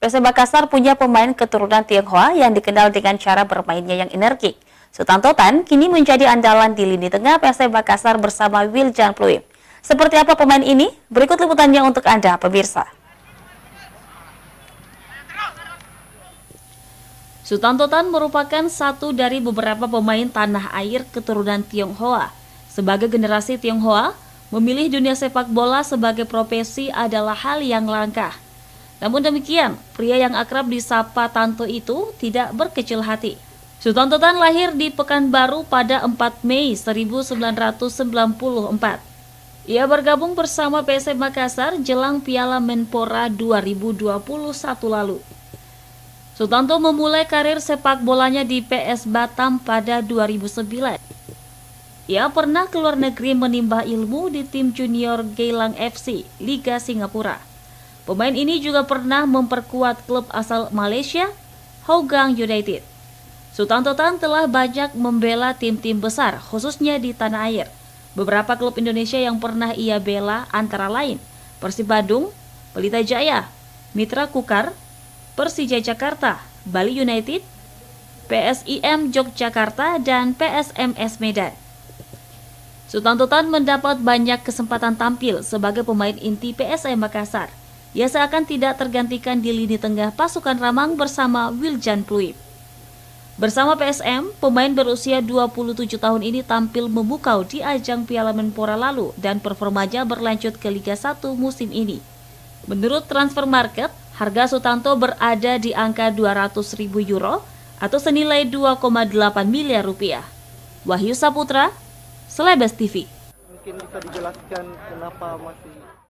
PS Makassar punya pemain keturunan Tionghoa yang dikenal dengan cara bermainnya yang energik. Sutanto Tan kini menjadi andalan di lini tengah PS Makassar bersama Wiljan Pluim. Seperti apa pemain ini? Berikut liputannya untuk Anda, pemirsa. Sutanto Tan merupakan satu dari beberapa pemain tanah air keturunan Tionghoa. Sebagai generasi Tionghoa, memilih dunia sepak bola sebagai profesi adalah hal yang langkah. Namun demikian, pria yang akrab disapa Tanto itu tidak berkecil hati. Sutanto Tan lahir di Pekanbaru pada 4 Mei 1994. Ia bergabung bersama PSM Makassar jelang Piala Menpora 2021 lalu. Sutanto memulai karir sepak bolanya di PS Batam pada 2009. Ia pernah ke luar negeri menimba ilmu di tim junior Geylang FC, Liga Singapura. Pemain ini juga pernah memperkuat klub asal Malaysia, Hougang United. Sutanto Tan telah banyak membela tim-tim besar, khususnya di tanah air. Beberapa klub Indonesia yang pernah ia bela antara lain Persib Bandung, Pelita Jaya, Mitra Kukar, Persija Jakarta, Bali United, PSIM Yogyakarta, dan PSMS Medan. Sutanto Tan mendapat banyak kesempatan tampil sebagai pemain inti PSM Makassar. Ia seakan tidak tergantikan di lini tengah pasukan Ramang bersama Wiljan Pluit. Bersama PSM, pemain berusia 27 tahun ini tampil memukau di ajang Piala Menpora lalu dan performanya berlanjut ke Liga 1 musim ini. Menurut Transfer Market, harga Sutanto berada di angka 200 ribu euro atau senilai 2,8 miliar rupiah. Wahyu Saputra, Selebes TV. Mungkin bisa dijelaskan kenapa masih